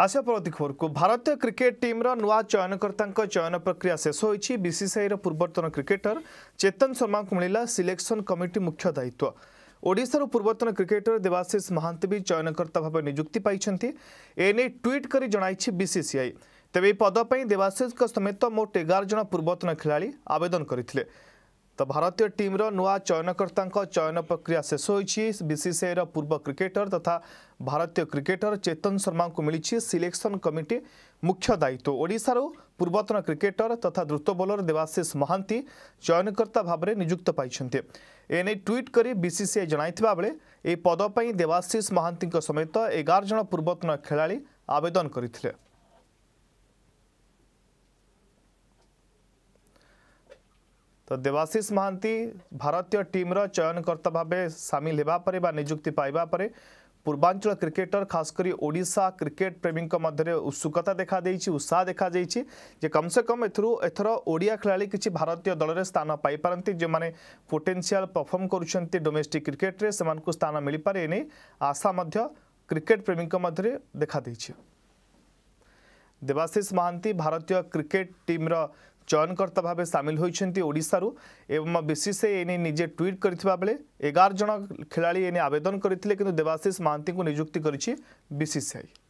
आशा प्रगति को भारतीय cricket team नुआ चयनकर्ता चयन प्रक्रिया शेष होती बीसीसीआईर पूर्वतन क्रिकेटर चेतन शर्मा को मिलला सिलेक्शन कमिटी मुख्य दायित्व ओडार पूर्वतन क्रिकेटर देवाशिष महांत भी चयनकर्ता भाव निजुक्ति पाई एने ट्विट कर जन बीसीसीआई तेज पदप समेत मोट एगार जन पूर्वतन खिलाड़ी आवेदन करते तो भारतीय टीम नुआ चयनकर्ता चयन प्रक्रिया शेष हो होसीसीआईर पूर्व क्रिकेटर तथा भारतीय क्रिकेटर चेतन शर्मा को मिली सिलेक्शन कमिटी मुख्य दायित्व ओडार पूर्वतन क्रिकेटर तथा द्रुत बोलर देवाशिष महांती चयनकर्ता भाव में निजुक्त पाई एने ट्विट कर बीसीसीआई जन बेले पदपाई देवाशिष महांती समेत एगार जन पूर्वतन खेला आवेदन करते तो देवाशिष महांती भारतीय टीम्र चयनकर्ता भाव सामिल होगापर निजुक्ति पाइबापर पूर्वांचल क्रिकेटर खासकर ओडा ओडिशा क्रिकेट प्रेमी मध्य उत्सुकता देखा उत्साह देखा जे कम से कम एथर एथर ओडिया खिलाड़ी किसी भारतीय दल में स्थान पाई जो मैंने potential potential perform domestic cricket रे से स्थान मिल पारे एने आशा क्रिकेट प्रेमी मध्य देखा देवाशिष महांती भारतीय क्रिकेट टीम टीम्र ଚୟନକର୍ତ୍ତା ଭାବେ ସାମିଲ ହୋଇଛନ୍ତି ଓଡ଼ିଶାରୁ ଏବଂ ବିସିସିଆଇ ଏନେଇ ନିଜେ ଟ୍ୱିଟ୍ କରିଥିବା ବେଳେ ଏଗାର ଜଣ ଖେଳାଳି ଏନେ ଆବେଦନ କରିଥିଲେ କିନ୍ତୁ ଦେବାଶିଷ ମହାନ୍ତିଙ୍କୁ ନିଯୁକ୍ତି କରିଛି ବିସିସିଆଇ